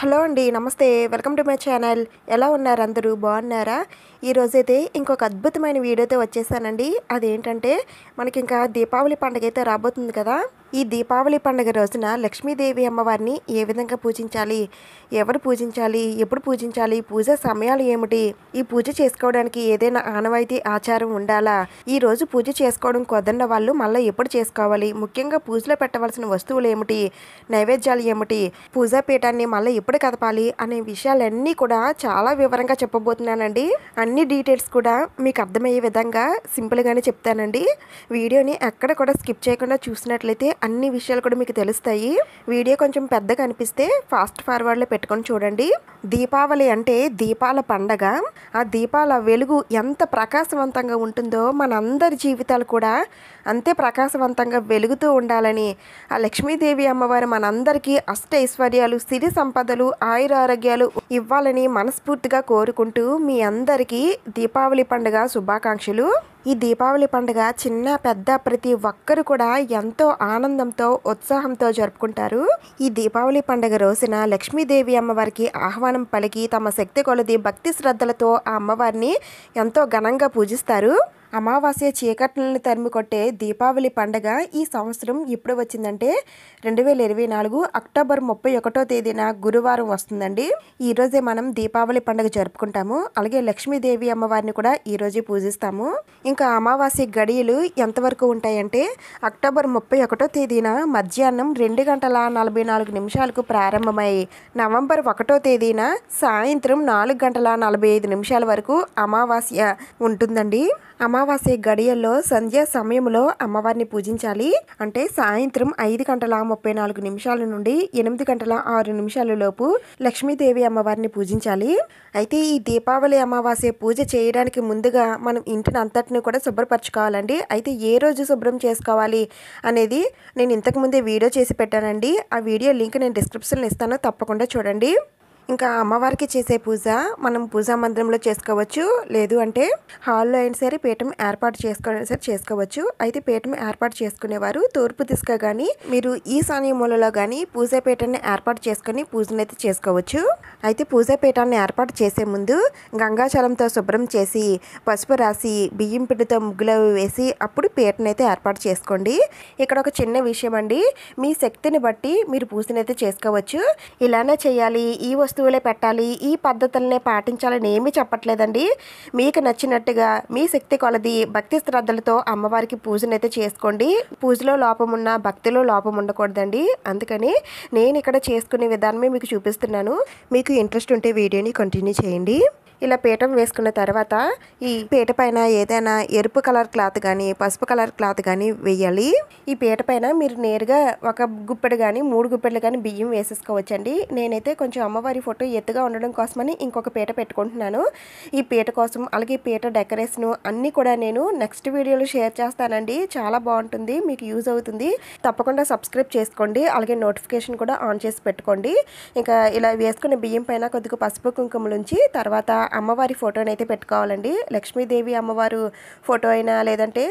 hello అండి నమస్తే welcome to my channel ఎలా ఉన్నారు అందరూ బాగున్నారా ఈరోజైతే ఇంకొక అద్భుతమైన వీడియోతో వచ్చేసానండి అదేంటంటే మనకి ఇంకా దీపావళి పండుగ అయితే రాబోతుంది కదా ఈ దీపావళి పండుగ రోజున లక్ష్మీదేవి అమ్మవారిని ఏ విధంగా పూజించాలి ఎవరు పూజించాలి ఎప్పుడు పూజించాలి పూజ సమయాలు ఏమిటి ఈ పూజ చేసుకోవడానికి ఏదైనా ఆనవాయితీ ఆచారం ఉండాలా ఈ రోజు పూజ చేసుకోవడం కుదరని వాళ్ళు మళ్ళీ ఎప్పుడు చేసుకోవాలి ముఖ్యంగా పూజలో పెట్టవలసిన వస్తువులు ఏమిటి నైవేద్యాలు ఏమిటి పూజా పీఠాన్ని మళ్ళీ ఎప్పుడు కదపాలి అనే విషయాలన్నీ కూడా చాలా వివరంగా చెప్పబోతున్నానండి అన్ని డీటెయిల్స్ కూడా మీకు అర్థమయ్యే విధంగా సింపుల్గానే చెప్తానండి వీడియోని ఎక్కడ కూడా స్కిప్ చేయకుండా చూసినట్లయితే అన్ని విషయాలు కూడా మీకు తెలుస్తాయి వీడియో కొంచెం పెద్దగా అనిపిస్తే ఫాస్ట్ ఫార్వర్డ్లో పెట్టుకొని చూడండి దీపావళి అంటే దీపాల పండగ ఆ దీపాల వెలుగు ఎంత ప్రకాశవంతంగా ఉంటుందో మనందరి జీవితాలు కూడా అంతే ప్రకాశవంతంగా వెలుగుతూ ఉండాలని ఆ లక్ష్మీదేవి అమ్మవారు మనందరికీ అష్ట ఐశ్వర్యాలు సిరి సంపదలు సంపదలు ఆయురారోగ్యాలు ఇవ్వాలని మనస్ఫూర్తిగా కోరుకుంటూ మీ అందరికీ దీపావళి పండుగ శుభాకాంక్షలు ఈ దీపావళి పండుగ చిన్న పెద్ద ప్రతి ఒక్కరు కూడా ఎంతో ఆనందంతో ఉత్సాహంతో జరుపుకుంటారు ఈ దీపావళి పండుగ రోజున లక్ష్మీదేవి అమ్మవారికి ఆహ్వానం పలికి తమ శక్తి కొలది భక్తి శ్రద్ధలతో ఆ అమ్మవారిని ఎంతో ఘనంగా పూజిస్తారు అమావాస్య చీకట్లను తరిమికొట్టే దీపావళి పండగ ఈ సంవత్సరం ఎప్పుడు వచ్చిందంటే రెండు వేల ఇరవై నాలుగు అక్టోబర్ ముప్పై ఒకటో తేదీన గురువారం వస్తుందండి ఈరోజే మనం దీపావళి పండుగ జరుపుకుంటాము అలాగే లక్ష్మీదేవి అమ్మవారిని కూడా ఈరోజే పూజిస్తాము ఇంకా అమావాస్య గడియలు ఎంతవరకు ఉంటాయంటే అక్టోబర్ ముప్పై ఒకటో తేదీన మధ్యాహ్నం రెండు గంటల నలభై నాలుగు నిమిషాలకు ప్రారంభమై నవంబర్ ఒకటో తేదీన సాయంత్రం నాలుగు గంటల నలభై ఐదు నిమిషాల వరకు అమావాస్య ఉంటుందండి అమా అమావాస్య గడియల్లో సంధ్యా సమయంలో అమ్మవారిని పూజించాలి అంటే సాయంత్రం ఐదు గంటల ముప్పై నాలుగు నిమిషాల నుండి ఎనిమిది గంటల ఆరు నిమిషాల లోపు లక్ష్మీదేవి అమ్మవారిని పూజించాలి అయితే ఈ దీపావళి అమావాస్య పూజ చేయడానికి ముందుగా మనం ఇంటిని అంతటిని కూడా శుభ్రపరచుకోవాలండి అయితే ఏ రోజు శుభ్రం చేసుకోవాలి అనేది నేను ఇంతకుముందే వీడియో చేసి పెట్టానండి ఆ వీడియో లింక్ నేను డిస్క్రిప్షన్లో ఇస్తాను తప్పకుండా చూడండి ఇంకా అమ్మవారికి చేసే పూజ మనం పూజా మందిరంలో చేసుకోవచ్చు లేదు అంటే హాల్లో అయిన సరే పీఠం ఏర్పాటు చేసుకోవడం సరే చేసుకోవచ్చు అయితే పీఠం ఏర్పాటు చేసుకునేవారు తూర్పు దిశగా కానీ మీరు సాని మూలలో కానీ పూజా పీఠాన్ని ఏర్పాటు చేసుకొని పూజను అయితే చేసుకోవచ్చు అయితే పూజా పీఠాన్ని ఏర్పాటు చేసే ముందు గంగాచలంతో శుభ్రం చేసి పసుపు రాసి బియ్యం పిండితో ముగ్గులు వేసి అప్పుడు పీఠను అయితే ఏర్పాటు చేసుకోండి ఇక్కడ ఒక చిన్న విషయం అండి మీ శక్తిని బట్టి మీరు పూజనైతే చేసుకోవచ్చు ఇలానే చేయాలి ఈ వస్తువు వస్తువులే పెట్టాలి ఈ పద్ధతులనే పాటించాలని ఏమీ చెప్పట్లేదండి మీకు నచ్చినట్టుగా మీ శక్తి కొలది భక్తి శ్రద్ధలతో అమ్మవారికి పూజనైతే చేసుకోండి పూజలో లోపం ఉన్న భక్తిలో లోపం ఉండకూడదండి అందుకని నేను ఇక్కడ చేసుకునే విధానమే మీకు చూపిస్తున్నాను మీకు ఇంట్రెస్ట్ ఉంటే వీడియోని కంటిన్యూ చేయండి ఇలా పీఠం వేసుకున్న తర్వాత ఈ పీట పైన ఏదైనా ఎరుపు కలర్ క్లాత్ కానీ పసుపు కలర్ క్లాత్ కానీ వేయాలి ఈ పీట పైన మీరు నేరుగా ఒక గుప్పెడు కానీ మూడు గుప్పెడు కానీ బియ్యం వేసేసుకోవచ్చండి నేనైతే కొంచెం అమ్మవారి ఫోటో ఎత్తుగా ఉండడం కోసమని ఇంకొక పీట పెట్టుకుంటున్నాను ఈ పీట కోసం అలాగే పీట డెకరేషన్ అన్నీ కూడా నేను నెక్స్ట్ వీడియోలో షేర్ చేస్తానండి చాలా బాగుంటుంది మీకు యూజ్ అవుతుంది తప్పకుండా సబ్స్క్రైబ్ చేసుకోండి అలాగే నోటిఫికేషన్ కూడా ఆన్ చేసి పెట్టుకోండి ఇంకా ఇలా వేసుకునే బియ్యం పైన కొద్దిగా పసుపు కుంకుమలుంచి తర్వాత అమ్మవారి ఫోటోని అయితే పెట్టుకోవాలండి లక్ష్మీదేవి అమ్మవారు ఫోటో అయినా లేదంటే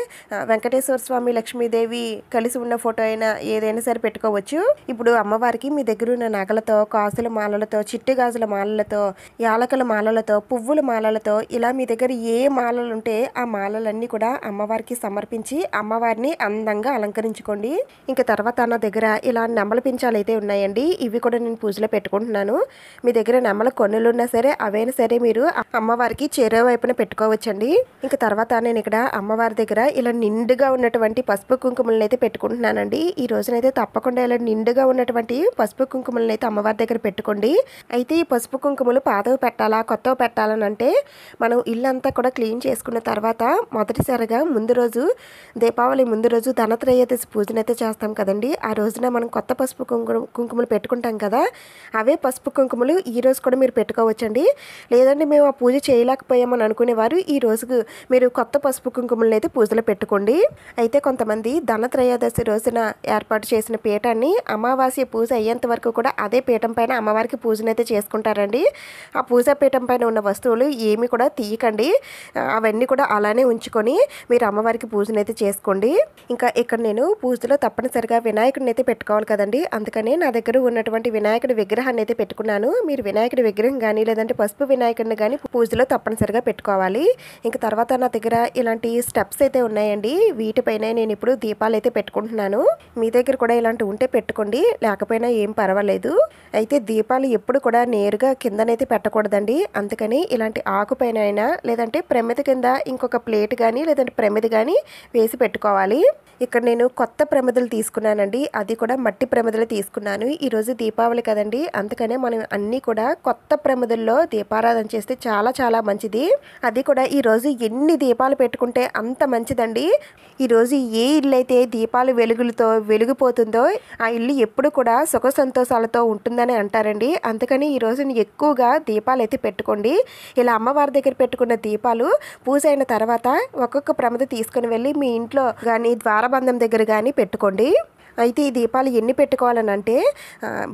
వెంకటేశ్వర స్వామి లక్ష్మీదేవి కలిసి ఉన్న ఫోటో అయినా ఏదైనా సరే పెట్టుకోవచ్చు ఇప్పుడు అమ్మవారికి మీ దగ్గర ఉన్న నగలతో కాసుల మాలలతో చిట్టి గాజుల మాలలతో యాలకల మాలలతో పువ్వుల మాలలతో ఇలా మీ దగ్గర ఏ మాలలు ఉంటే ఆ మాలలన్నీ కూడా అమ్మవారికి సమర్పించి అమ్మవారిని అందంగా అలంకరించుకోండి ఇంకా తర్వాత నా దగ్గర ఇలా నెమల పించాలు అయితే ఉన్నాయండి ఇవి కూడా నేను పూజలో పెట్టుకుంటున్నాను మీ దగ్గర నెమల కొన్నులు ఉన్నా సరే అవైనా సరే మీరు అమ్మవారికి చేరే వైపున పెట్టుకోవచ్చండి ఇంకా తర్వాత నేను ఇక్కడ అమ్మవారి దగ్గర ఇలా నిండుగా ఉన్నటువంటి పసుపు కుంకుమలను అయితే పెట్టుకుంటున్నానండి ఈ రోజునైతే తప్పకుండా ఇలా నిండుగా ఉన్నటువంటి పసుపు కుంకుమలను అయితే అమ్మవారి దగ్గర పెట్టుకోండి అయితే ఈ పసుపు కుంకుమలు పాతవ పెట్టాలా కొత్తవి పెట్టాలని అంటే మనం ఇల్లంతా కూడా క్లీన్ చేసుకున్న తర్వాత మొదటిసారిగా ముందు రోజు దీపావళి ముందు రోజు ధనత్రయోదశి పూజను అయితే చేస్తాం కదండి ఆ రోజున మనం కొత్త పసుపు కుంకుమ కుంకుమలు పెట్టుకుంటాం కదా అవే పసుపు కుంకుమలు ఈ రోజు కూడా మీరు పెట్టుకోవచ్చండి లేదండి మేము ఆ పూజ చేయలేకపోయామని అనుకునేవారు ఈ రోజుకు మీరు కొత్త పసుపు కుంకుమలను అయితే పూజలు పెట్టుకోండి అయితే కొంతమంది ధనత్రయోదశి రోజున ఏర్పాటు చేసిన పీఠాన్ని అమావాస్య పూజ అయ్యేంత వరకు కూడా అదే పీఠం పైన అమ్మవారికి పూజనైతే చేసుకుంటారండి ఆ పూజా పీఠం పైన ఉన్న వస్తువులు ఏమి కూడా తీయకండి అవన్నీ కూడా అలానే ఉంచుకొని మీరు అమ్మవారికి పూజనైతే చేసుకోండి ఇంకా ఇక్కడ నేను పూజలో తప్పనిసరిగా వినాయకుడిని అయితే పెట్టుకోవాలి కదండి అందుకని నా దగ్గర ఉన్నటువంటి వినాయకుడి విగ్రహాన్ని అయితే పెట్టుకున్నాను మీరు వినాయకుడి విగ్రహం కానీ లేదంటే పసుపు వినాయకుడిని కానీ కానీ పూజలో తప్పనిసరిగా పెట్టుకోవాలి ఇంకా తర్వాత నా దగ్గర ఇలాంటి స్టెప్స్ అయితే ఉన్నాయండి వీటిపైన నేను ఇప్పుడు దీపాలు అయితే పెట్టుకుంటున్నాను మీ దగ్గర కూడా ఇలాంటి ఉంటే పెట్టుకోండి లేకపోయినా ఏం పర్వాలేదు అయితే దీపాలు ఎప్పుడు కూడా నేరుగా కిందనైతే పెట్టకూడదండి అందుకని ఇలాంటి ఆకుపైన అయినా లేదంటే ప్రమిద కింద ఇంకొక ప్లేట్ కానీ లేదంటే ప్రమిద కానీ వేసి పెట్టుకోవాలి ఇక్కడ నేను కొత్త ప్రమిదలు తీసుకున్నానండి అది కూడా మట్టి ప్రమిదలు తీసుకున్నాను ఈరోజు దీపావళి కదండి అందుకనే మనం అన్నీ కూడా కొత్త ప్రమిదల్లో దీపారాధన చేస్తే చాలా చాలా మంచిది అది కూడా ఈరోజు ఎన్ని దీపాలు పెట్టుకుంటే అంత మంచిదండి ఈరోజు ఏ ఇల్లు అయితే దీపాలు వెలుగులతో వెలిగిపోతుందో ఆ ఇల్లు ఎప్పుడు కూడా సుఖ సంతోషాలతో ఉంటుందని అంటారండి అందుకని ఈరోజు ఎక్కువగా దీపాలు అయితే పెట్టుకోండి ఇలా అమ్మవారి దగ్గర పెట్టుకున్న దీపాలు పూజ అయిన తర్వాత ఒక్కొక్క ప్రమద తీసుకుని వెళ్ళి మీ ఇంట్లో కానీ ద్వారబంధం దగ్గర కానీ పెట్టుకోండి అయితే ఈ దీపాలు ఎన్ని పెట్టుకోవాలని అంటే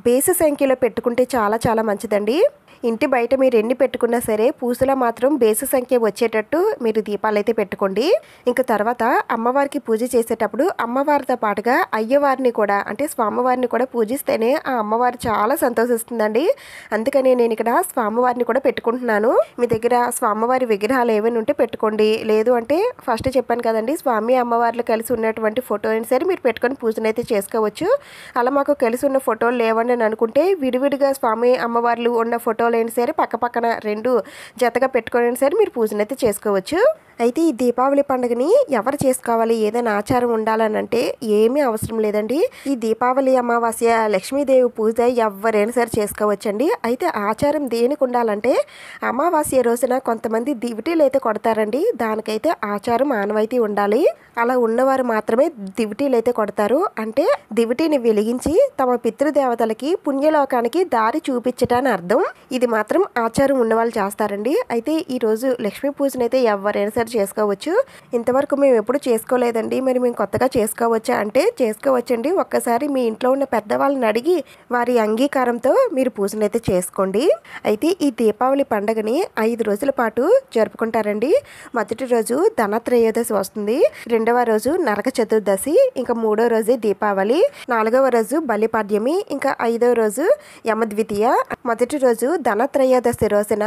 బేసి సంఖ్యలో పెట్టుకుంటే చాలా చాలా మంచిదండి ఇంటి బయట మీరు ఎన్ని పెట్టుకున్నా సరే పూసలో మాత్రం బేసు సంఖ్య వచ్చేటట్టు మీరు దీపాలు అయితే పెట్టుకోండి ఇంకా తర్వాత అమ్మవారికి పూజ చేసేటప్పుడు అమ్మవారితో పాటుగా అయ్యవారిని కూడా అంటే స్వామివారిని కూడా పూజిస్తేనే ఆ అమ్మవారు చాలా సంతోషిస్తుందండి అందుకని నేను ఇక్కడ స్వామివారిని కూడా పెట్టుకుంటున్నాను మీ దగ్గర స్వామివారి విగ్రహాలు ఏమైనా ఉంటే పెట్టుకోండి లేదు అంటే ఫస్ట్ చెప్పాను కదండి స్వామి అమ్మవారిలో కలిసి ఉన్నటువంటి ఫోటో అయినా సరే మీరు పెట్టుకొని పూజను అయితే చేసుకోవచ్చు అలా మాకు కలిసి ఉన్న ఫోటోలు లేవండి అనుకుంటే విడివిడిగా స్వామి అమ్మవార్లు ఉన్న ఫోటోలు పెట్టుకోలేని సరే పక్క పక్కన రెండు జతగా పెట్టుకోలేని సరే మీరు పూజనైతే చేసుకోవచ్చు అయితే ఈ దీపావళి పండుగని ఎవరు చేసుకోవాలి ఏదైనా ఆచారం ఉండాలని అంటే ఏమీ అవసరం లేదండి ఈ దీపావళి అమావాస్య లక్ష్మీదేవి పూజ ఎవరైనా సరే చేసుకోవచ్చండి అయితే ఆచారం దేనికి ఉండాలంటే అమావాస్య రోజున కొంతమంది దివిటీలు అయితే కొడతారండి దానికైతే ఆచారం ఆనవాయితీ ఉండాలి అలా ఉన్నవారు మాత్రమే దివిటీలు అయితే కొడతారు అంటే దివిటీని వెలిగించి తమ పితృదేవతలకి పుణ్యలోకానికి దారి చూపించటాన్ని అర్థం ఇది మాత్రం ఆచారం ఉన్నవాళ్ళు చేస్తారండి అయితే ఈరోజు లక్ష్మీ పూజనైతే ఎవరైనా సరే ఒకసారి చేసుకోవచ్చు ఇంతవరకు మేము ఎప్పుడు చేసుకోలేదండి మరి మేము కొత్తగా చేసుకోవచ్చా అంటే చేసుకోవచ్చండి ఒక్కసారి మీ ఇంట్లో ఉన్న పెద్దవాళ్ళని అడిగి వారి అంగీకారంతో మీరు పూజనైతే చేసుకోండి అయితే ఈ దీపావళి పండుగని ఐదు రోజుల పాటు జరుపుకుంటారండి మొదటి రోజు ధన త్రయోదశి వస్తుంది రెండవ రోజు నరక చతుర్దశి ఇంకా మూడో రోజు దీపావళి నాలుగవ రోజు బలిపాడ్యమి ఇంకా ఐదవ రోజు యమద్వితీయ మొదటి రోజు ధన రోజున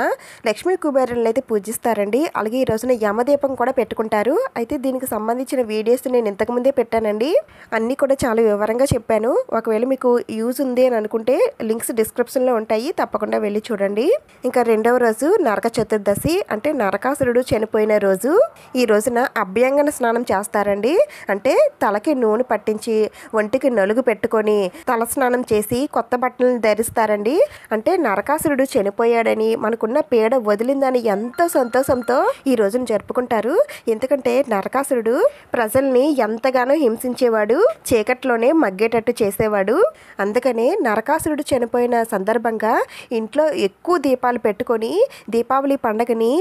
లక్ష్మీ కుబేరులను అయితే పూజిస్తారండి అలాగే ఈ రోజున యమ దీపం కూడా పెట్టుకుంటారు అయితే దీనికి సంబంధించిన వీడియోస్ నేను ఇంతకుముందే పెట్టానండి అన్నీ కూడా చాలా వివరంగా చెప్పాను ఒకవేళ మీకు యూజ్ ఉంది అని అనుకుంటే లింక్స్ డిస్క్రిప్షన్లో ఉంటాయి తప్పకుండా వెళ్ళి చూడండి ఇంకా రెండవ రోజు నరక చతుర్దశి అంటే నరకాసురుడు చనిపోయిన రోజు ఈ రోజున అభ్యంగన స్నానం చేస్తారండి అంటే తలకి నూనె పట్టించి ఒంటికి నలుగు పెట్టుకొని తల స్నానం చేసి కొత్త బట్టలను ధరిస్తారండి అంటే నరకాసురుడు చనిపోయాడని మనకున్న పీడ వదిలిందని ఎంతో సంతోషంతో ఈ రోజున జరుపుకుంటారు చెప్పుకుంటారు ఎందుకంటే నరకాసురుడు ప్రజల్ని ఎంతగానో హింసించేవాడు చీకట్లోనే మగ్గేటట్టు చేసేవాడు అందుకనే నరకాసురుడు చనిపోయిన సందర్భంగా ఇంట్లో ఎక్కువ దీపాలు పెట్టుకొని దీపావళి పండగని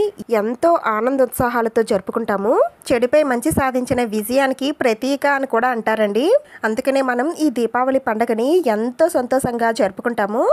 ఎంతో ఆనందోత్సాహాలతో జరుపుకుంటాము చెడుపై మంచి సాధించిన విజయానికి ప్రతీక అని కూడా అంటారండి అందుకనే మనం ఈ దీపావళి పండగని ఎంతో సంతోషంగా జరుపుకుంటాము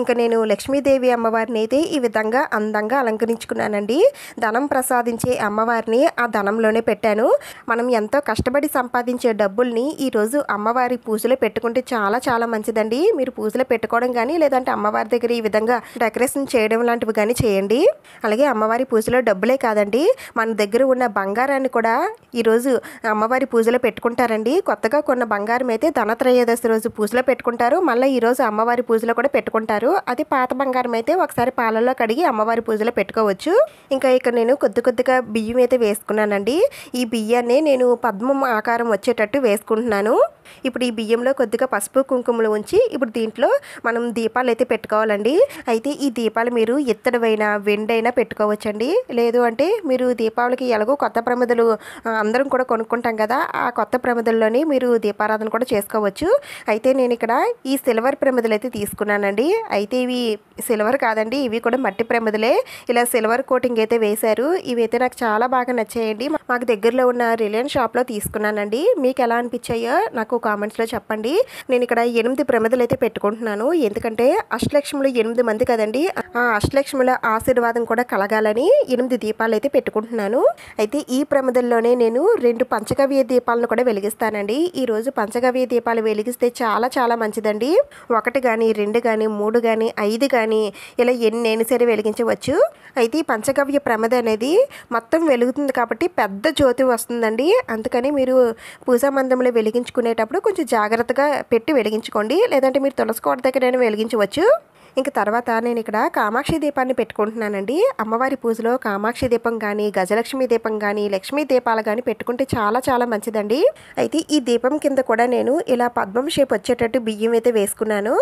ఇంకా నేను లక్ష్మీదేవి అమ్మవారిని అయితే ఈ విధంగా అందంగా అలంకరించుకున్నానండి ధనం ప్రసాదించే అమ్మవారిని ఆ ధనంలోనే పెట్టాను మనం ఎంతో కష్టపడి సంపాదించే డబ్బుల్ని ఈరోజు అమ్మవారి పూజలో పెట్టుకుంటే చాలా చాలా మంచిదండి మీరు పూజలో పెట్టుకోవడం కానీ లేదంటే అమ్మవారి దగ్గర ఈ విధంగా డెకరేషన్ చేయడం లాంటివి కానీ చేయండి అలాగే అమ్మవారి పూజలో డబ్బులే కాదండి మన దగ్గర ఉన్న బంగారాన్ని కూడా ఈరోజు అమ్మవారి పూజలో పెట్టుకుంటారండి కొత్తగా కొన్న బంగారం అయితే ధనత్రయోదశి రోజు పూజలో పెట్టుకుంటారు మళ్ళీ ఈరోజు అమ్మవారి పూజలో కూడా పెట్టుకుంటారు ఇచ్చారు అది పాత బంగారం అయితే ఒకసారి పాలల్లో కడిగి అమ్మవారి పూజలో పెట్టుకోవచ్చు ఇంకా ఇక్కడ నేను కొద్ది కొద్దిగా బియ్యం అయితే వేసుకున్నానండి ఈ బియ్యాన్ని నేను పద్మం ఆకారం వచ్చేటట్టు వేసుకుంటున్నాను ఇప్పుడు ఈ బియ్యంలో కొద్దిగా పసుపు కుంకుమలు ఉంచి ఇప్పుడు దీంట్లో మనం దీపాలు అయితే పెట్టుకోవాలండి అయితే ఈ దీపాలు మీరు ఇత్తడివైనా వెండైనా పెట్టుకోవచ్చండి లేదు అంటే మీరు దీపావళికి ఎలాగో కొత్త ప్రమదలు అందరం కూడా కొనుక్కుంటాం కదా ఆ కొత్త ప్రమదల్లోనే మీరు దీపారాధన కూడా చేసుకోవచ్చు అయితే నేను ఇక్కడ ఈ సిల్వర్ ప్రమిదలు అయితే తీసుకున్నానండి అయితే ఇవి సిల్వర్ కాదండి ఇవి కూడా మట్టి ప్రమిదలే ఇలా సిల్వర్ కోటింగ్ అయితే వేశారు ఇవి అయితే నాకు చాలా బాగా నచ్చాయండి మాకు దగ్గరలో ఉన్న రిలయన్స్ షాప్లో తీసుకున్నానండి మీకు ఎలా అనిపించాయో నాకు నాకు కామెంట్స్లో చెప్పండి నేను ఇక్కడ ఎనిమిది ప్రమిదలు అయితే పెట్టుకుంటున్నాను ఎందుకంటే అష్టలక్ష్ములు ఎనిమిది మంది కదండి ఆ అష్టలక్ష్ముల ఆశీర్వాదం కూడా కలగాలని ఎనిమిది దీపాలు అయితే పెట్టుకుంటున్నాను అయితే ఈ ప్రమిదల్లోనే నేను రెండు పంచగవ్య దీపాలను కూడా వెలిగిస్తానండి ఈరోజు పంచగవ్య దీపాలు వెలిగిస్తే చాలా చాలా మంచిదండి ఒకటి కానీ రెండు కానీ మూడు కానీ ఐదు కానీ ఇలా ఎన్నైనా సరే వెలిగించవచ్చు అయితే ఈ పంచగవ్య ప్రమద అనేది మొత్తం వెలుగుతుంది కాబట్టి పెద్ద జ్యోతి వస్తుందండి అందుకని మీరు పూజా మందంలో వెలిగించుకునేటప్పుడు పెట్టేటప్పుడు కొంచెం జాగ్రత్తగా పెట్టి వెలిగించుకోండి లేదంటే మీరు తులసి కోట దగ్గరైనా వెలిగించవచ్చు ఇంక తర్వాత నేను ఇక్కడ కామాక్షి దీపాన్ని పెట్టుకుంటున్నానండి అమ్మవారి పూజలో కామాక్షి దీపం కానీ గజలక్ష్మి దీపం కానీ లక్ష్మీ దీపాలు కానీ పెట్టుకుంటే చాలా చాలా మంచిదండి అయితే ఈ దీపం కింద కూడా నేను ఇలా పద్మం షేప్ వచ్చేటట్టు బియ్యం అయితే వేసుకున్నాను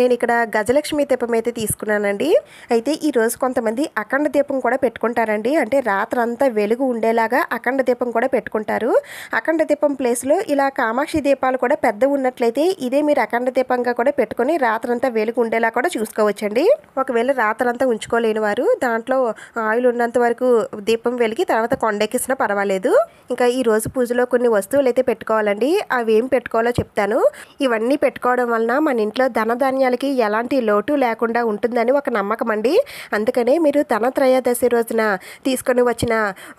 నేను ఇక్కడ గజలక్ష్మి దీపం అయితే తీసుకున్నానండి అయితే ఈరోజు కొంతమంది అఖండ దీపం కూడా పెట్టుకుంటారండి అంటే రాత్రంతా వెలుగు ఉండేలాగా అఖండ దీపం కూడా పెట్టుకుంటారు అఖండ దీపం ప్లేస్లో ఇలా కామాక్షి దీపాలు కూడా పెద్ద ఉన్నట్లయితే ఇదే మీరు అఖండ దీపంగా కూడా పెట్టుకొని రాత్రంతా వెలుగు ఉండేలా కూడా చూసుకోవచ్చండి ఒకవేళ రాత్రంతా ఉంచుకోలేని వారు దాంట్లో ఆయిల్ ఉన్నంత వరకు దీపం వెలిగి తర్వాత కొండెక్కిసినా పర్వాలేదు ఇంకా ఈ రోజు పూజలో కొన్ని వస్తువులు అయితే పెట్టుకోవాలండి అవి ఏం పెట్టుకోవాలో చెప్తాను ఇవన్నీ పెట్టుకోవడం వలన మన ఇంట్లో ధనధాన్యాలకి ఎలాంటి లోటు లేకుండా ఉంటుందని ఒక నమ్మకం అండి అందుకనే మీరు ధనత్రయోదశి రోజున తీసుకొని వచ్చిన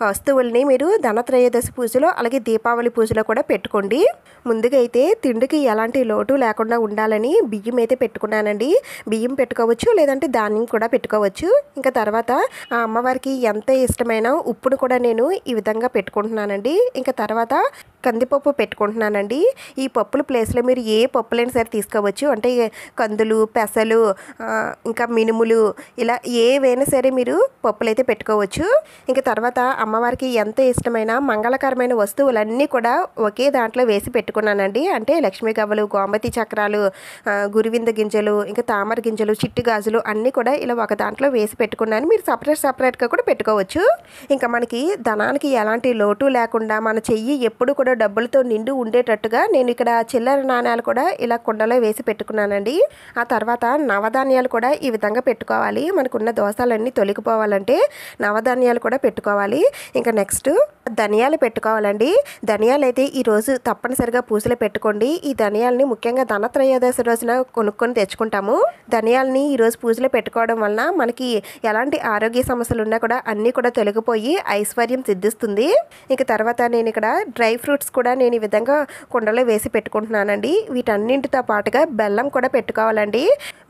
వస్తువుల్ని మీరు ధనత్రయోదశి పూజలో అలాగే దీపావళి పూజలో కూడా పెట్టుకోండి ముందుగా అయితే తిండికి ఎలాంటి లోటు లేకుండా ఉండాలని బియ్యం అయితే పెట్టుకున్నానండి బియ్యం బియ్యం పెట్టుకోవచ్చు లేదంటే ధాన్యం కూడా పెట్టుకోవచ్చు ఇంకా తర్వాత ఆ అమ్మవారికి ఎంత ఇష్టమైన ఉప్పును కూడా నేను ఈ విధంగా పెట్టుకుంటున్నానండి ఇంకా తర్వాత కందిపప్పు పెట్టుకుంటున్నానండి ఈ పప్పుల ప్లేస్లో మీరు ఏ పప్పులైనా సరే తీసుకోవచ్చు అంటే కందులు పెసలు ఇంకా మినుములు ఇలా ఏవైనా సరే మీరు పప్పులు అయితే పెట్టుకోవచ్చు ఇంకా తర్వాత అమ్మవారికి ఎంత ఇష్టమైన మంగళకరమైన వస్తువులన్నీ కూడా ఒకే దాంట్లో వేసి పెట్టుకున్నానండి అంటే లక్ష్మీ గవ్వలు గోమతి చక్రాలు గురువింద గింజలు ఇంకా తామర గింజలు చిట్టి గాజులు అన్నీ కూడా ఇలా ఒక దాంట్లో వేసి పెట్టుకున్నాను మీరు సపరేట్ సపరేట్గా కూడా పెట్టుకోవచ్చు ఇంకా మనకి ధనానికి ఎలాంటి లోటు లేకుండా మన చెయ్యి ఎప్పుడు కూడా డబ్బులతో నిండు ఉండేటట్టుగా నేను ఇక్కడ చిల్లర నాణ్యాలు కూడా ఇలా కుండలో వేసి పెట్టుకున్నానండి ఆ తర్వాత నవధాన్యాలు కూడా ఈ విధంగా పెట్టుకోవాలి మనకున్న దోశాలన్నీ తొలగిపోవాలంటే నవధాన్యాలు కూడా పెట్టుకోవాలి ఇంకా నెక్స్ట్ ధనియాలు పెట్టుకోవాలండి ధనియాలు అయితే ఈరోజు తప్పనిసరిగా పూసలు పెట్టుకోండి ఈ ధనియాలని ముఖ్యంగా ధనత్రయోదశి రోజున కొనుక్కొని తెచ్చుకుంటాము ధనియాలని ఈరోజు పూజలు పెట్టుకోవడం వలన మనకి ఎలాంటి ఆరోగ్య సమస్యలు ఉన్నా కూడా అన్నీ కూడా తొలగిపోయి ఐశ్వర్యం సిద్ధిస్తుంది ఇంక తర్వాత నేను ఇక్కడ డ్రై ఫ్రూట్స్ మిల్లెట్స్ కూడా నేను ఈ విధంగా కుండలో వేసి పెట్టుకుంటున్నానండి వీటన్నింటితో పాటుగా బెల్లం కూడా పెట్టుకోవాలండి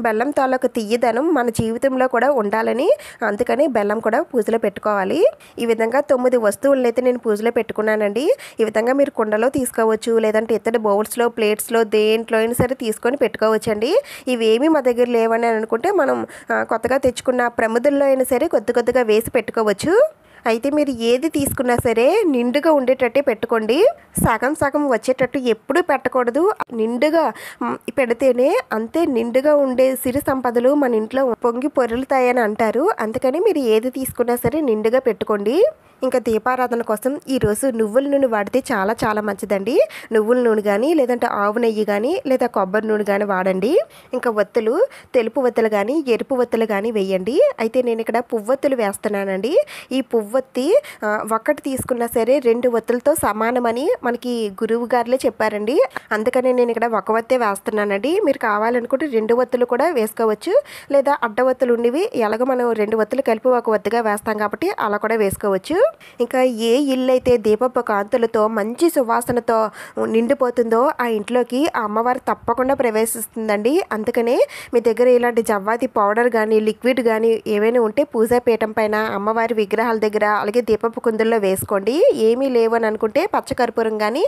బెల్లం తాలూకు తీయదనం మన జీవితంలో కూడా ఉండాలని అందుకని బెల్లం కూడా పూజలో పెట్టుకోవాలి ఈ విధంగా తొమ్మిది వస్తువులను అయితే నేను పూజలో పెట్టుకున్నానండి ఈ విధంగా మీరు కుండలో తీసుకోవచ్చు లేదంటే ఇతర బౌల్స్లో ప్లేట్స్లో దేంట్లో అయినా సరే తీసుకొని పెట్టుకోవచ్చు అండి ఇవేమీ మా దగ్గర లేవని అనుకుంటే మనం కొత్తగా తెచ్చుకున్న ప్రమిదుల్లో అయినా సరే కొద్ది కొద్దిగా వేసి పెట్టుకోవచ్చు అయితే మీరు ఏది తీసుకున్నా సరే నిండుగా ఉండేటట్టే పెట్టుకోండి సగం సగం వచ్చేటట్టు ఎప్పుడు పెట్టకూడదు నిండుగా పెడితేనే అంతే నిండుగా ఉండే సిరి సంపదలు మన ఇంట్లో పొంగి పొరులుతాయని అంటారు అందుకని మీరు ఏది తీసుకున్నా సరే నిండుగా పెట్టుకోండి ఇంకా దీపారాధన కోసం ఈరోజు నువ్వుల నూనె వాడితే చాలా చాలా మంచిదండి నువ్వుల నూనె కానీ లేదంటే ఆవు నెయ్యి కానీ లేదా కొబ్బరి నూనె కానీ వాడండి ఇంకా ఒత్తులు తెలుపు ఒత్తులు కానీ ఎరుపు ఒత్తులు కానీ వేయండి అయితే నేను ఇక్కడ పువ్వొత్తులు వేస్తున్నానండి ఈ పువ్వొత్తి ఒక్కటి తీసుకున్నా సరే రెండు ఒత్తులతో సమానమని మనకి గురువు గారులే చెప్పారండి అందుకని నేను ఇక్కడ ఒక ఒత్తే వేస్తున్నానండి మీరు కావాలనుకుంటే రెండు ఒత్తులు కూడా వేసుకోవచ్చు లేదా అడ్డ ఒత్తులు ఉండేవి ఎలాగో మనం రెండు ఒత్తులు కలిపి ఒక ఒత్తుగా వేస్తాం కాబట్టి అలా కూడా వేసుకోవచ్చు ఇంకా ఏ ఇల్లు అయితే దీపపు కాంతులతో మంచి సువాసనతో నిండిపోతుందో ఆ ఇంట్లోకి ఆ అమ్మవారు తప్పకుండా ప్రవేశిస్తుందండి అందుకనే మీ దగ్గర ఇలాంటి జవ్వాతి పౌడర్ కానీ లిక్విడ్ కానీ ఏవైనా ఉంటే పూజా పీఠం పైన అమ్మవారి విగ్రహాల దగ్గర అలాగే దీపపు కుందుల్లో వేసుకోండి ఏమీ లేవు అని అనుకుంటే పచ్చ కర్పూరం కానీ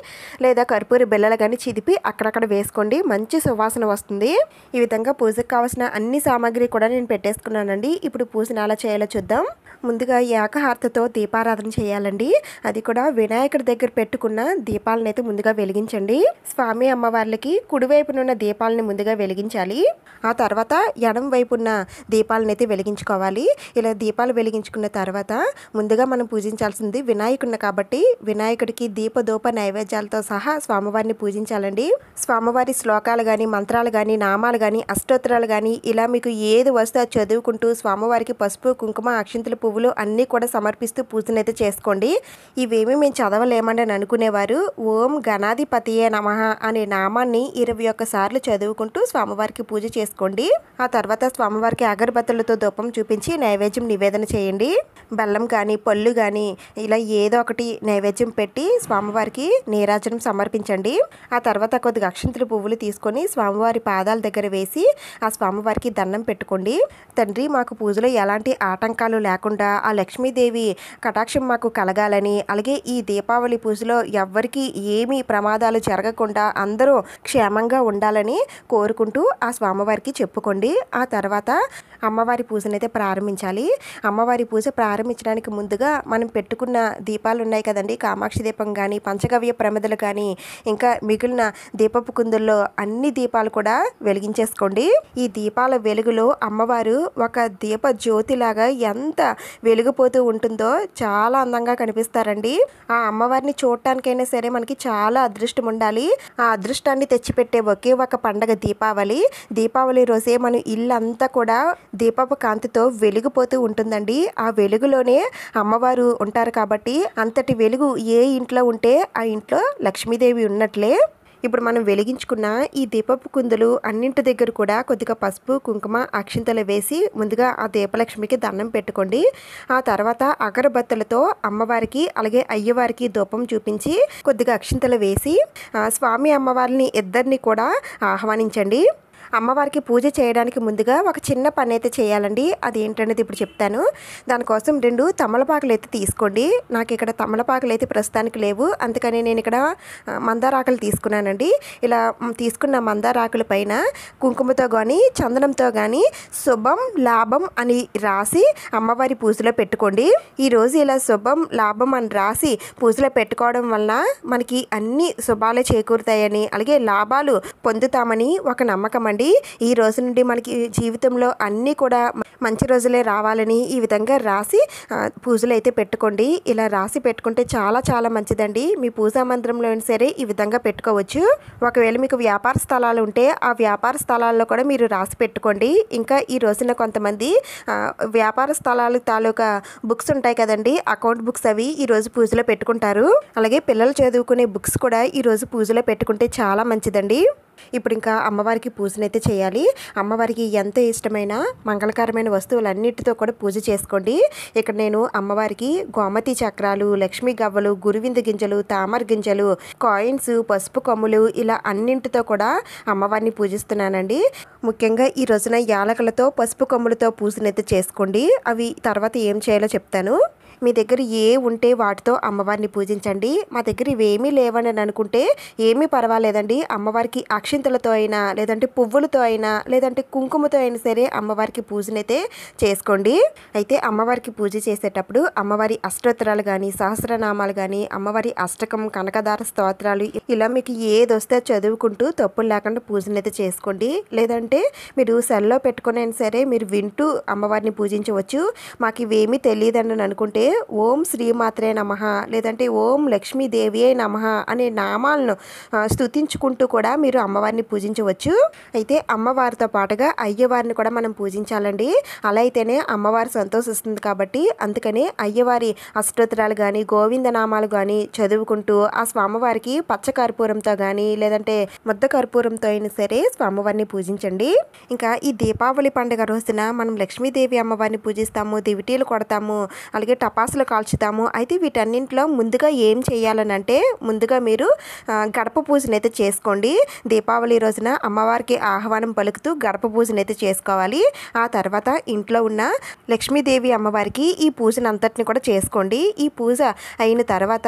లేదా కర్పూర బిల్లలు కానీ చిదిపి అక్కడక్కడ వేసుకోండి మంచి సువాసన వస్తుంది ఈ విధంగా పూజకు కావాల్సిన అన్ని సామాగ్రి కూడా నేను పెట్టేసుకున్నానండి ఇప్పుడు పూజను అలా చేయాలో చూద్దాం ముందుగా ఏకహారతతో దీపారాధన చేయాలండి అది కూడా వినాయకుడి దగ్గర పెట్టుకున్న దీపాలను అయితే ముందుగా వెలిగించండి స్వామి అమ్మవార్లకి కుడివైపునున్న దీపాలని ముందుగా వెలిగించాలి ఆ తర్వాత ఎడం వైపున్న దీపాలను అయితే వెలిగించుకోవాలి ఇలా దీపాలు వెలిగించుకున్న తర్వాత ముందుగా మనం పూజించాల్సింది వినాయకుడిని కాబట్టి వినాయకుడికి దీపదోప నైవేద్యాలతో సహా స్వామివారిని పూజించాలండి స్వామివారి శ్లోకాలు కానీ మంత్రాలు కానీ నామాలు కానీ అష్టోత్తరాలు కానీ ఇలా మీకు ఏది వస్తే చదువుకుంటూ స్వామివారికి పసుపు కుంకుమ అక్షింతలు పువ్వు పువ్వులు అన్నీ కూడా సమర్పిస్తూ పూజనైతే చేసుకోండి ఇవేమి మేము చదవలేమని అనుకునేవారు ఓం గణాధిపతియే నమ అనే నామాన్ని ఇరవై ఒక్కసార్లు చదువుకుంటూ స్వామివారికి పూజ చేసుకోండి ఆ తర్వాత స్వామివారికి అగరబత్తులతో దూపం చూపించి నైవేద్యం నివేదన చేయండి బెల్లం కానీ పళ్ళు కానీ ఇలా ఏదో ఒకటి నైవేద్యం పెట్టి స్వామివారికి నీరాజనం సమర్పించండి ఆ తర్వాత కొద్దిగా అక్షంతులు పువ్వులు తీసుకొని స్వామివారి పాదాల దగ్గర వేసి ఆ స్వామివారికి దండం పెట్టుకోండి తండ్రి మాకు పూజలో ఎలాంటి ఆటంకాలు లేకుండా కూడా ఆ లక్ష్మీదేవి కటాక్షం మాకు కలగాలని అలాగే ఈ దీపావళి పూజలో ఎవ్వరికీ ఏమీ ప్రమాదాలు జరగకుండా అందరూ క్షేమంగా ఉండాలని కోరుకుంటూ ఆ స్వామివారికి చెప్పుకోండి ఆ తర్వాత అమ్మవారి పూజనైతే ప్రారంభించాలి అమ్మవారి పూజ ప్రారంభించడానికి ముందుగా మనం పెట్టుకున్న దీపాలు ఉన్నాయి కదండి కామాక్షి దీపం కానీ పంచగవ్య ప్రమిదలు కానీ ఇంకా మిగిలిన దీపపు కుందుల్లో అన్ని దీపాలు కూడా వెలిగించేసుకోండి ఈ దీపాల వెలుగులో అమ్మవారు ఒక దీప జ్యోతిలాగా ఎంత వెలిగిపోతూ ఉంటుందో చాలా అందంగా కనిపిస్తారండి ఆ అమ్మవారిని చూడటానికైనా సరే మనకి చాలా అదృష్టం ఉండాలి ఆ అదృష్టాన్ని తెచ్చిపెట్టే ఒకే ఒక పండగ దీపావళి దీపావళి రోజే మనం ఇల్లంతా కూడా దీపపు కాంతితో వెలిగిపోతూ ఉంటుందండి ఆ వెలుగులోనే అమ్మవారు ఉంటారు కాబట్టి అంతటి వెలుగు ఏ ఇంట్లో ఉంటే ఆ ఇంట్లో లక్ష్మీదేవి ఉన్నట్లే ఇప్పుడు మనం వెలిగించుకున్న ఈ దీపపు కుందులు అన్నింటి దగ్గర కూడా కొద్దిగా పసుపు కుంకుమ అక్షింతలు వేసి ముందుగా ఆ దీపలక్ష్మికి దండం పెట్టుకోండి ఆ తర్వాత అగరబత్తులతో అమ్మవారికి అలాగే అయ్యవారికి దూపం చూపించి కొద్దిగా అక్షింతలు వేసి స్వామి అమ్మవారిని ఇద్దరిని కూడా ఆహ్వానించండి అమ్మవారికి పూజ చేయడానికి ముందుగా ఒక చిన్న పని అయితే చేయాలండి అది ఏంటనేది ఇప్పుడు చెప్తాను దానికోసం రెండు తమలపాకులు అయితే తీసుకోండి నాకు ఇక్కడ తమలపాకులు అయితే ప్రస్తుతానికి లేవు అందుకని నేను ఇక్కడ మందారాకులు తీసుకున్నానండి ఇలా తీసుకున్న మందారాకుల పైన కుంకుమతో కానీ చందనంతో కానీ శుభం లాభం అని రాసి అమ్మవారి పూజలో పెట్టుకోండి ఈరోజు ఇలా శుభం లాభం అని రాసి పూజలో పెట్టుకోవడం వల్ల మనకి అన్ని శుభాలు చేకూరుతాయని అలాగే లాభాలు పొందుతామని ఒక నమ్మకం అండి అండి ఈ రోజు నుండి మనకి జీవితంలో అన్నీ కూడా మంచి రోజులే రావాలని ఈ విధంగా రాసి పూజలు అయితే పెట్టుకోండి ఇలా రాసి పెట్టుకుంటే చాలా చాలా మంచిదండి మీ పూజా మందిరంలో సరే ఈ విధంగా పెట్టుకోవచ్చు ఒకవేళ మీకు వ్యాపార స్థలాలు ఉంటే ఆ వ్యాపార స్థలాల్లో కూడా మీరు రాసి పెట్టుకోండి ఇంకా ఈ రోజున కొంతమంది వ్యాపార స్థలాలు తాలూకా బుక్స్ ఉంటాయి కదండి అకౌంట్ బుక్స్ అవి ఈ రోజు పూజలో పెట్టుకుంటారు అలాగే పిల్లలు చదువుకునే బుక్స్ కూడా ఈ రోజు పూజలో పెట్టుకుంటే చాలా మంచిదండి ఇప్పుడు ఇంకా అమ్మవారికి పూజనైతే చేయాలి అమ్మవారికి ఎంతో ఇష్టమైన మంగళకరమైన వస్తువులన్నిటితో కూడా పూజ చేసుకోండి ఇక్కడ నేను అమ్మవారికి గోమతి చక్రాలు లక్ష్మీ గవ్వలు గురువింద గింజలు తామర గింజలు కాయిన్స్ పసుపు కొమ్ములు ఇలా అన్నింటితో కూడా అమ్మవారిని పూజిస్తున్నానండి ముఖ్యంగా ఈ రోజున యాలకలతో పసుపు కొమ్ములతో పూజనైతే చేసుకోండి అవి తర్వాత ఏం చేయాలో చెప్తాను మీ దగ్గర ఏ ఉంటే వాటితో అమ్మవారిని పూజించండి మా దగ్గర ఇవేమీ లేవని అనుకుంటే ఏమీ పర్వాలేదండి అమ్మవారికి అక్షింతలతో అయినా లేదంటే పువ్వులతో అయినా లేదంటే కుంకుమతో అయినా సరే అమ్మవారికి పూజనైతే చేసుకోండి అయితే అమ్మవారికి పూజ చేసేటప్పుడు అమ్మవారి అష్టోత్తరాలు కానీ సహస్రనామాలు కానీ అమ్మవారి అష్టకం కనకదార స్తోత్రాలు ఇలా మీకు ఏది వస్తే చదువుకుంటూ తప్పులు లేకుండా పూజనైతే చేసుకోండి లేదంటే మీరు సెల్లో పెట్టుకునే సరే మీరు వింటూ అమ్మవారిని పూజించవచ్చు మాకు ఇవేమీ తెలియదని అనుకుంటే అయితే ఓం శ్రీమాత్రే నమ లేదంటే ఓం లక్ష్మీదేవియే నమ అనే నామాలను స్థుతించుకుంటూ కూడా మీరు అమ్మవారిని పూజించవచ్చు అయితే అమ్మవారితో పాటుగా అయ్యవారిని కూడా మనం పూజించాలండి అలా అయితేనే అమ్మవారు సంతోషిస్తుంది కాబట్టి అందుకని అయ్యవారి అష్టోత్తరాలు కానీ గోవింద నామాలు కానీ చదువుకుంటూ ఆ స్వామివారికి పచ్చ కర్పూరంతో కానీ లేదంటే ముద్ద కర్పూరంతో అయినా సరే స్వామివారిని పూజించండి ఇంకా ఈ దీపావళి పండుగ రోజున మనం లక్ష్మీదేవి అమ్మవారిని పూజిస్తాము దివిటీలు కొడతాము అలాగే టప్ టపాసులు కాల్చుతాము అయితే వీటన్నింటిలో ముందుగా ఏం చేయాలనంటే ముందుగా మీరు గడప అయితే చేసుకోండి దీపావళి రోజున అమ్మవారికి ఆహ్వానం పలుకుతూ గడప అయితే చేసుకోవాలి ఆ తర్వాత ఇంట్లో ఉన్న లక్ష్మీదేవి అమ్మవారికి ఈ పూజను అంతటిని కూడా చేసుకోండి ఈ పూజ అయిన తర్వాత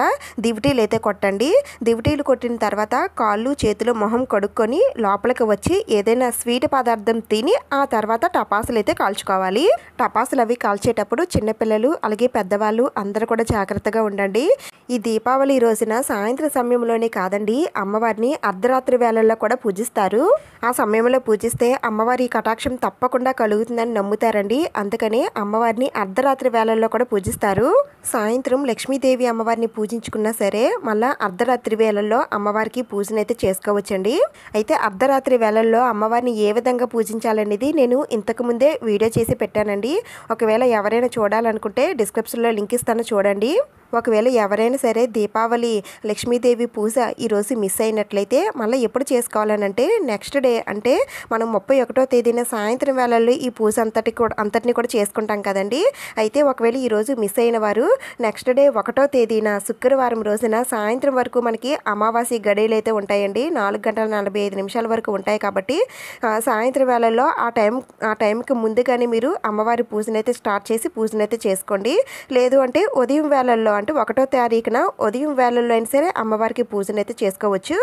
దివిటీలు అయితే కొట్టండి దివిటీలు కొట్టిన తర్వాత కాళ్ళు చేతులు మొహం కడుక్కొని లోపలికి వచ్చి ఏదైనా స్వీట్ పదార్థం తిని ఆ తర్వాత టపాసులు అయితే కాల్చుకోవాలి టపాసులు అవి కాల్చేటప్పుడు చిన్నపిల్లలు అలాగే పెద్ద పెద్దవాళ్ళు అందరూ కూడా జాగ్రత్తగా ఉండండి ఈ దీపావళి రోజున సాయంత్రం సమయంలోనే కాదండి అమ్మవారిని అర్ధరాత్రి వేళల్లో కూడా పూజిస్తారు ఆ సమయంలో పూజిస్తే అమ్మవారి కటాక్షం తప్పకుండా కలుగుతుందని నమ్ముతారండి అందుకనే అమ్మవారిని అర్ధరాత్రి వేళల్లో కూడా పూజిస్తారు సాయంత్రం లక్ష్మీదేవి అమ్మవారిని పూజించుకున్నా సరే మళ్ళీ అర్ధరాత్రి వేళల్లో అమ్మవారికి పూజనైతే చేసుకోవచ్చండి అయితే అర్ధరాత్రి వేళల్లో అమ్మవారిని ఏ విధంగా పూజించాలనేది నేను ఇంతకుముందే వీడియో చేసి పెట్టానండి ఒకవేళ ఎవరైనా చూడాలనుకుంటే డిస్క్రిప్షన్లో లింక్ ఇస్తాను చూడండి ఒకవేళ ఎవరైనా సరే దీపావళి లక్ష్మీదేవి పూజ ఈరోజు మిస్ అయినట్లయితే మళ్ళీ ఎప్పుడు చేసుకోవాలని అంటే నెక్స్ట్ డే అంటే మనం ముప్పై ఒకటో తేదీన సాయంత్రం వేళల్లో ఈ పూజ అంతటి కూడా అంతటిని కూడా చేసుకుంటాం కదండి అయితే ఒకవేళ ఈరోజు మిస్ అయిన వారు నెక్స్ట్ డే ఒకటో తేదీన శుక్రవారం రోజున సాయంత్రం వరకు మనకి అమావాస్య గడియలు అయితే ఉంటాయండి నాలుగు గంటల నలభై ఐదు నిమిషాల వరకు ఉంటాయి కాబట్టి సాయంత్రం వేళల్లో ఆ టైం ఆ టైంకి ముందుగానే మీరు అమ్మవారి పూజనైతే స్టార్ట్ చేసి పూజనైతే చేసుకోండి లేదు అంటే ఉదయం వేళల్లో అంటే ఒకటో తారీఖున ఉదయం వేళల్లో అయినా సరే అమ్మవారికి పూజను అయితే చేసుకోవచ్చు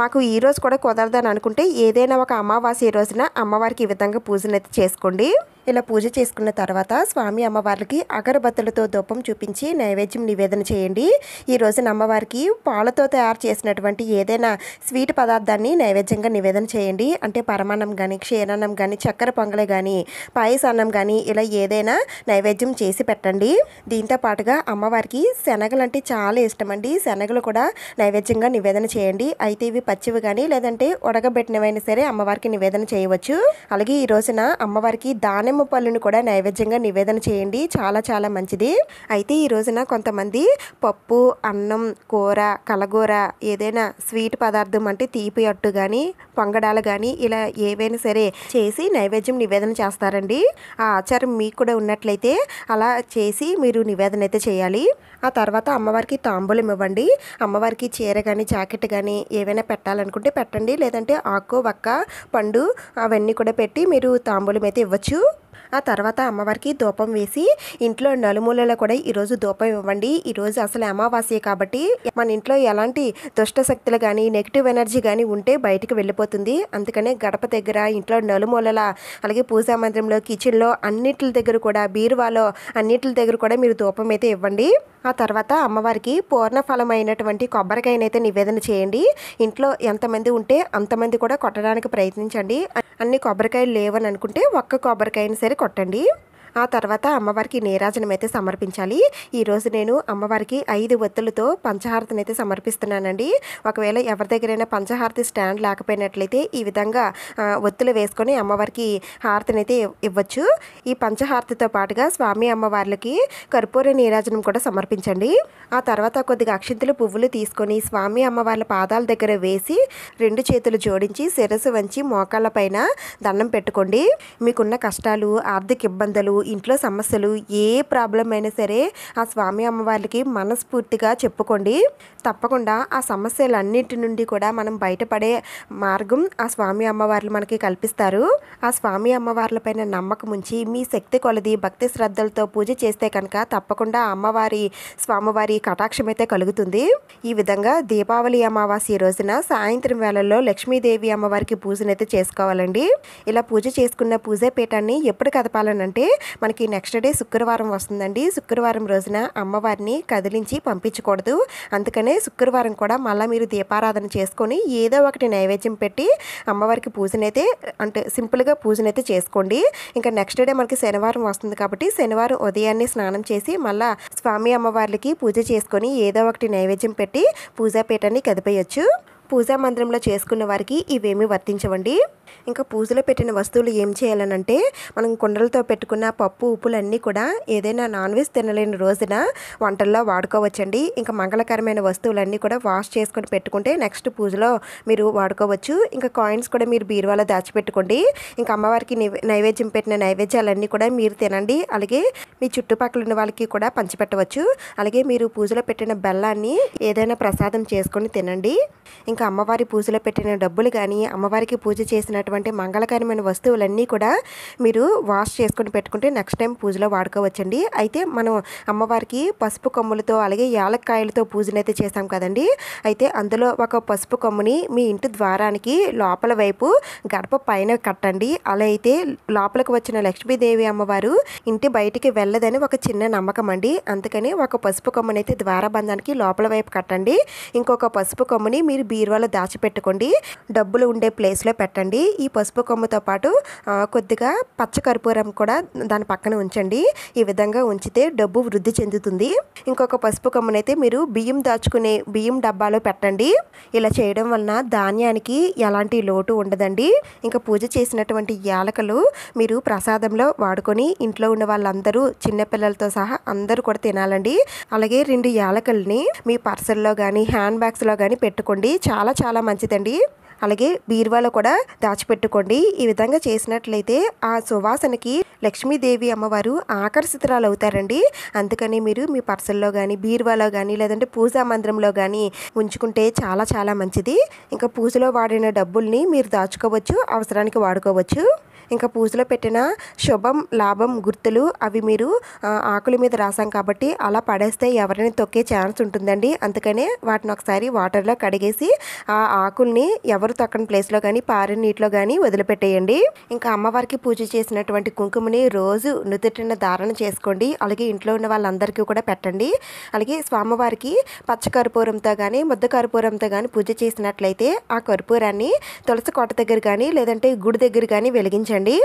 మాకు ఈ రోజు కూడా కుదరదని అనుకుంటే ఏదైనా ఒక అమావాస్య రోజున అమ్మవారికి ఈ విధంగా పూజను అయితే చేసుకోండి ఇలా పూజ చేసుకున్న తర్వాత స్వామి అమ్మవారికి అగరబత్తులతో దూపం చూపించి నైవేద్యం నివేదన చేయండి ఈ రోజున అమ్మవారికి పాలతో తయారు చేసినటువంటి ఏదైనా స్వీట్ పదార్థాన్ని నైవేద్యంగా నివేదన చేయండి అంటే పరమాన్నం కానీ క్షీరాన్నం కానీ చక్కెర పొంగలి కానీ పాయసాన్నం కానీ ఇలా ఏదైనా నైవేద్యం చేసి పెట్టండి దీంతో పాటుగా అమ్మవారికి శనగలు అంటే చాలా ఇష్టం అండి శనగలు కూడా నైవేద్యంగా నివేదన చేయండి అయితే ఇవి పచ్చివి కానీ లేదంటే ఉడగబెట్టినవైనా సరే అమ్మవారికి నివేదన చేయవచ్చు అలాగే ఈ రోజున అమ్మవారికి దాని దానిమ్మ పళ్ళును కూడా నైవేద్యంగా నివేదన చేయండి చాలా చాలా మంచిది అయితే ఈ రోజున కొంతమంది పప్పు అన్నం కూర కలగూర ఏదైనా స్వీట్ పదార్థం అంటే తీపి అట్టు కానీ పొంగడాలు కానీ ఇలా ఏవైనా సరే చేసి నైవేద్యం నివేదన చేస్తారండి ఆ ఆచారం మీకు కూడా ఉన్నట్లయితే అలా చేసి మీరు నివేదన అయితే చేయాలి ఆ తర్వాత అమ్మవారికి తాంబూలం ఇవ్వండి అమ్మవారికి చీర కానీ జాకెట్ కానీ ఏవైనా పెట్టాలనుకుంటే పెట్టండి లేదంటే ఆకు వక్క పండు అవన్నీ కూడా పెట్టి మీరు తాంబూలం అయితే ఇవ్వచ్చు ఆ తర్వాత అమ్మవారికి దూపం వేసి ఇంట్లో నలుమూలలో కూడా ఈరోజు దూపం ఇవ్వండి ఈరోజు అసలు అమావాస్య కాబట్టి మన ఇంట్లో ఎలాంటి దుష్ట శక్తులు కానీ నెగిటివ్ ఎనర్జీ కానీ ఉంటే బయటికి వెళ్ళిపోతుంది అందుకనే గడప దగ్గర ఇంట్లో నలుమూలల అలాగే పూజా మందిరంలో కిచెన్లో అన్నిటి దగ్గర కూడా బీరువాలో అన్నిటి దగ్గర కూడా మీరు దూపం అయితే ఇవ్వండి ఆ తర్వాత అమ్మవారికి పూర్ణఫలమైనటువంటి కొబ్బరికాయనైతే నివేదన చేయండి ఇంట్లో ఎంతమంది ఉంటే అంతమంది కూడా కొట్టడానికి ప్రయత్నించండి అన్ని కొబ్బరికాయలు లేవని అనుకుంటే ఒక్క కొబ్బరికాయని సరే కొట్టండి ఆ తర్వాత అమ్మవారికి నీరాజనం అయితే సమర్పించాలి ఈరోజు నేను అమ్మవారికి ఐదు ఒత్తులతో పంచహారతిని అయితే సమర్పిస్తున్నానండి ఒకవేళ ఎవరి దగ్గరైనా పంచహారతి స్టాండ్ లేకపోయినట్లయితే ఈ విధంగా ఒత్తులు వేసుకొని అమ్మవారికి హారతిని అయితే ఇవ్వచ్చు ఈ పంచహారతితో పాటుగా స్వామి అమ్మవార్లకి కర్పూర నీరాజనం కూడా సమర్పించండి ఆ తర్వాత కొద్దిగా అక్షింతలు పువ్వులు తీసుకొని స్వామి అమ్మవార్ల పాదాల దగ్గర వేసి రెండు చేతులు జోడించి శిరస్సు వంచి మోకాళ్ళ పైన దండం పెట్టుకోండి మీకున్న కష్టాలు ఆర్థిక ఇబ్బందులు ఇంట్లో సమస్యలు ఏ ప్రాబ్లం అయినా సరే ఆ స్వామి అమ్మవారికి మనస్ఫూర్తిగా చెప్పుకోండి తప్పకుండా ఆ సమస్యలన్నిటి నుండి కూడా మనం బయటపడే మార్గం ఆ స్వామి అమ్మవార్లు మనకి కల్పిస్తారు ఆ స్వామి అమ్మవార్లపైన నమ్మకం ఉంచి మీ శక్తి కొలది భక్తి శ్రద్ధలతో పూజ చేస్తే కనుక తప్పకుండా అమ్మవారి స్వామివారి కటాక్షం అయితే కలుగుతుంది ఈ విధంగా దీపావళి అమావాస్య రోజున సాయంత్రం వేళల్లో లక్ష్మీదేవి అమ్మవారికి పూజనైతే చేసుకోవాలండి ఇలా పూజ చేసుకున్న పూజ పీఠాన్ని ఎప్పుడు కదపాలనంటే మనకి నెక్స్ట్ డే శుక్రవారం వస్తుందండి శుక్రవారం రోజున అమ్మవారిని కదిలించి పంపించకూడదు అందుకనే శుక్రవారం కూడా మళ్ళీ మీరు దీపారాధన చేసుకొని ఏదో ఒకటి నైవేద్యం పెట్టి అమ్మవారికి పూజనైతే అంటే సింపుల్గా పూజనైతే చేసుకోండి ఇంకా నెక్స్ట్ డే మనకి శనివారం వస్తుంది కాబట్టి శనివారం ఉదయాన్నే స్నానం చేసి మళ్ళీ స్వామి అమ్మవార్లకి పూజ చేసుకొని ఏదో ఒకటి నైవేద్యం పెట్టి పూజాపీఠాన్ని కదిపేయచ్చు పూజా మందిరంలో చేసుకున్న వారికి ఇవేమీ వర్తించవండి ఇంకా పూజలో పెట్టిన వస్తువులు ఏం చేయాలనంటే మనం కుండలతో పెట్టుకున్న పప్పు ఉప్పులన్నీ కూడా ఏదైనా నాన్ వెజ్ తినలేని రోజున వంటల్లో వాడుకోవచ్చండి ఇంకా మంగళకరమైన వస్తువులన్నీ కూడా వాష్ చేసుకొని పెట్టుకుంటే నెక్స్ట్ పూజలో మీరు వాడుకోవచ్చు ఇంకా కాయిన్స్ కూడా మీరు బీరువాలో దాచిపెట్టుకోండి ఇంకా అమ్మవారికి నైవేద్యం పెట్టిన నైవేద్యాలన్నీ కూడా మీరు తినండి అలాగే మీ చుట్టుపక్కల ఉన్న వాళ్ళకి కూడా పంచిపెట్టవచ్చు అలాగే మీరు పూజలో పెట్టిన బెల్లాన్ని ఏదైనా ప్రసాదం చేసుకొని తినండి ఇంకా ఇంకా అమ్మవారి పూజలో పెట్టిన డబ్బులు కానీ అమ్మవారికి పూజ చేసినటువంటి మంగళకరమైన వస్తువులన్నీ కూడా మీరు వాష్ చేసుకుని పెట్టుకుంటే నెక్స్ట్ టైం పూజలో వాడుకోవచ్చండి అయితే మనం అమ్మవారికి పసుపు కొమ్ములతో అలాగే యాలక్కాయలతో పూజనైతే చేస్తాం కదండి అయితే అందులో ఒక పసుపు కొమ్ముని మీ ఇంటి ద్వారానికి లోపల వైపు గడప పైన కట్టండి అలా అయితే లోపలికి వచ్చిన లక్ష్మీదేవి అమ్మవారు ఇంటి బయటికి వెళ్ళదని ఒక చిన్న నమ్మకం అండి అందుకని ఒక పసుపు కొమ్మునైతే ద్వారబంధానికి లోపల వైపు కట్టండి ఇంకొక పసుపు కొమ్ముని మీరు బీరు బీరువాలో దాచిపెట్టుకోండి డబ్బులు ఉండే ప్లేస్లో పెట్టండి ఈ పసుపు కొమ్ముతో పాటు కొద్దిగా పచ్చకర్పూరం కూడా దాని పక్కన ఉంచండి ఈ విధంగా ఉంచితే డబ్బు వృద్ధి చెందుతుంది ఇంకొక పసుపు కొమ్మనైతే మీరు బియ్యం దాచుకునే బియ్యం డబ్బాలో పెట్టండి ఇలా చేయడం వలన ధాన్యానికి ఎలాంటి లోటు ఉండదండి ఇంకా పూజ చేసినటువంటి యాలకలు మీరు ప్రసాదంలో వాడుకొని ఇంట్లో ఉన్న వాళ్ళందరూ చిన్నపిల్లలతో సహా అందరూ కూడా తినాలండి అలాగే రెండు యాలకల్ని మీ పర్సల్లో కానీ హ్యాండ్ బ్యాగ్స్లో కానీ పెట్టుకోండి చాలా చాలా మంచిదండి అలాగే బీరువాలో కూడా దాచిపెట్టుకోండి ఈ విధంగా చేసినట్లయితే ఆ సువాసనకి లక్ష్మీదేవి అమ్మవారు ఆకర్షితురాలు అవుతారండి అందుకని మీరు మీ పర్సల్లో కానీ బీరువాలో కానీ లేదంటే పూజా మందిరంలో కానీ ఉంచుకుంటే చాలా చాలా మంచిది ఇంకా పూజలో వాడిన డబ్బుల్ని మీరు దాచుకోవచ్చు అవసరానికి వాడుకోవచ్చు ఇంకా పూజలో పెట్టిన శుభం లాభం గుర్తులు అవి మీరు ఆకుల మీద రాసాం కాబట్టి అలా పడేస్తే ఎవరిని తొక్కే ఛాన్స్ ఉంటుందండి అందుకనే వాటిని ఒకసారి వాటర్లో కడిగేసి ఆ ఆకుల్ని ఎవరు ఎవరు తొక్కని ప్లేస్లో కానీ పారిన నీటిలో కానీ వదిలిపెట్టేయండి ఇంకా అమ్మవారికి పూజ చేసినటువంటి కుంకుమని రోజు నుదుటిన ధారణ చేసుకోండి అలాగే ఇంట్లో ఉన్న వాళ్ళందరికీ కూడా పెట్టండి అలాగే స్వామివారికి పచ్చకర్పూరంతో కానీ ముద్ద కర్పూరంతో కానీ పూజ చేసినట్లయితే ఆ కర్పూరాన్ని తులసి కోట దగ్గర కానీ లేదంటే గుడి దగ్గర కానీ వెలిగించండి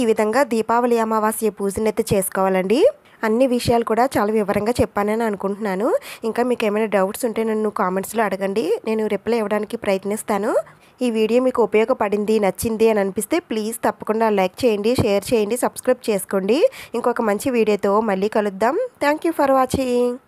ఈ విధంగా దీపావళి అమావాస్య పూజనైతే చేసుకోవాలండి అన్ని విషయాలు కూడా చాలా వివరంగా చెప్పానని అనుకుంటున్నాను ఇంకా మీకు ఏమైనా డౌట్స్ ఉంటే నన్ను కామెంట్స్లో అడగండి నేను రిప్లై ఇవ్వడానికి ప్రయత్నిస్తాను ఈ వీడియో మీకు ఉపయోగపడింది నచ్చింది అని అనిపిస్తే ప్లీజ్ తప్పకుండా లైక్ చేయండి షేర్ చేయండి సబ్స్క్రైబ్ చేసుకోండి ఇంకొక మంచి వీడియోతో మళ్ళీ కలుద్దాం థ్యాంక్ ఫర్ వాచింగ్